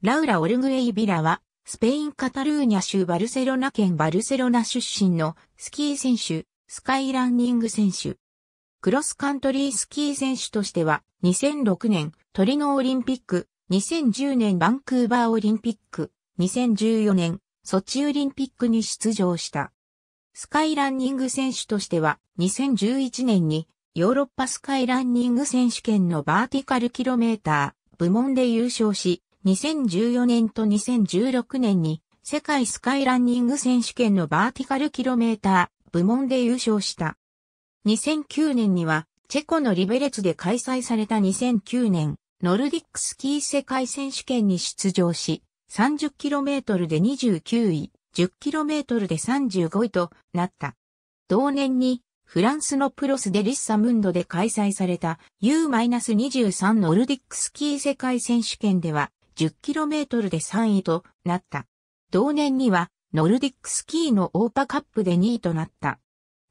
ラウラ・オルグエイビラは、スペイン・カタルーニャ州バルセロナ県バルセロナ出身のスキー選手、スカイランニング選手。クロスカントリースキー選手としては、2006年トリノオリンピック、2010年バンクーバーオリンピック、2014年ソチオリンピックに出場した。スカイランニング選手としては、2011年にヨーロッパスカイランニング選手権のバーティカルキロメーター部門で優勝し、2014年と2016年に世界スカイランニング選手権のバーティカルキロメーター部門で優勝した。2009年にはチェコのリベレツで開催された2009年ノルディックスキー世界選手権に出場し 30km で29位、10km で35位となった。同年にフランスのプロスでリッサムンドで開催された U-23 ノルディックスキー世界選手権では 10km で3位となった。同年にはノルディックスキーのオーパカップで2位となった。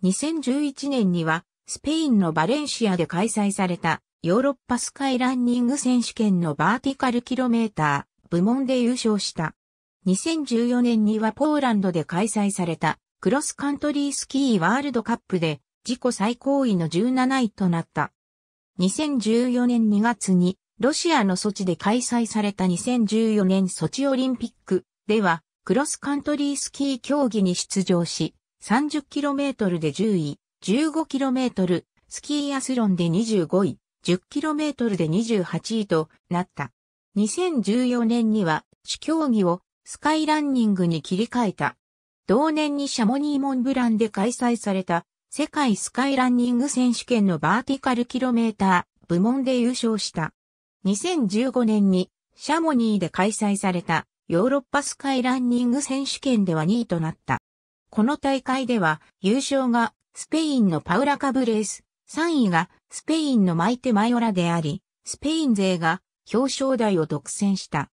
2011年にはスペインのバレンシアで開催されたヨーロッパスカイランニング選手権のバーティカルキロメーター部門で優勝した。2014年にはポーランドで開催されたクロスカントリースキーワールドカップで自己最高位の17位となった。2014年2月にロシアの措置で開催された2014年ソチオリンピックでは、クロスカントリースキー競技に出場し、30km で10位、15km、スキーアスロンで25位、10km で28位となった。2014年には主競技をスカイランニングに切り替えた。同年にシャモニーモンブランで開催された世界スカイランニング選手権のバーティカルキロメーター部門で優勝した。2015年にシャモニーで開催されたヨーロッパスカイランニング選手権では2位となった。この大会では優勝がスペインのパウラ・カブレース、3位がスペインのマイテ・マヨラであり、スペイン勢が表彰台を独占した。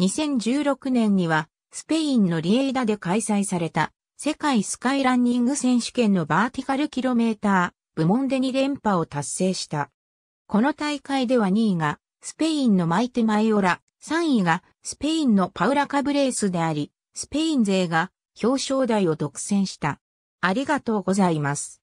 2016年にはスペインのリエイダで開催された世界スカイランニング選手権のバーティカルキロメーター部門で2連覇を達成した。この大会では2位がスペインのマイテ・マイオラ、3位がスペインのパウラ・カブレースであり、スペイン勢が表彰台を独占した。ありがとうございます。